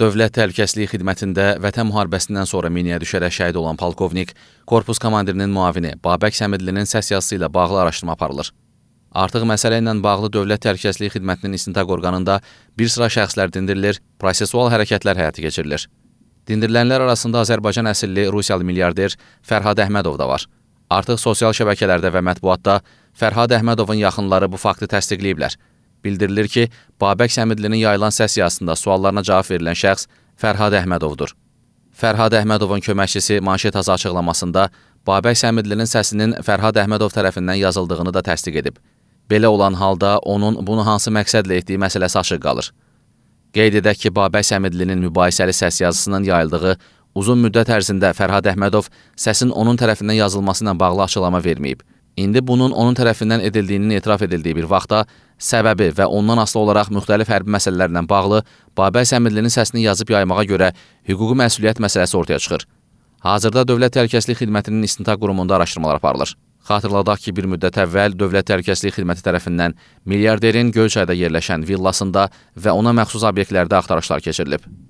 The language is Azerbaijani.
Dövlət Təhlükəsizlik Xidmətində Vətən müharibəsindən sonra miniyə düşərək şəhid olan polkovnik, korpus komandirinin müavini Babək Səmidlinin səs yazısı ilə bağlı araşdırma aparılır. Artıq məsələ ilə bağlı Dövlət Təhlükəsizlik Xidmətinin istintaq orqanında bir sıra şəxslər dindirilir, prosesual hərəkətlər həyata keçirilir. Dindirilənlər arasında Azərbaycan əsilli Rusiyalı milyarder Fərhad Əhmədov da var. Artıq sosial şəbəkələrdə və mətbuatda Fərhad Əhmədovun yaxınları bu faktı təsdiqləyiblər. Bildirilir ki, Babək Səmidlinin yayılan səs yazısında suallarına cavab verilən şəxs Fərhad Əhmədovdur. Fərhad Əhmədovun köməkçisi manşet azı açıqlamasında Babək Səmidlinin səsinin Fərhad Əhmədov tərəfindən yazıldığını da təsdiq edib. Belə olan halda onun bunu hansı məqsədlə etdiyi məsələsi açıq qalır. Qeyd edək ki, Babək Səmidlinin mübahisəli səs yazısının yayıldığı uzun müddət ərzində Fərhad Əhmədov səsin onun tərəfindən yazılması ilə bağlı açıqlama verməyib. İndi bunun onun tərəfindən edildiyinin etiraf edildiyi bir vaxtda səbəbi və ondan asılı olaraq müxtəlif hərbi məsələlərlə bağlı Babək Səmidlinin səsini yazıb yaymağa görə hüquqi məsuliyyət məsələsi ortaya çıxır. Hazırda Dövlət Təhlükəsizlik Xidmətinin İstintaq Qurumunda araşdırmalar aparılır. Xatırladaq ki, bir müddət əvvəl Dövlət Təhlükəsizlik Xidməti tərəfindən milyarderin Gölçayda yerləşən villasında və ona məxsus obyektlərdə axtarışlar keçirilib.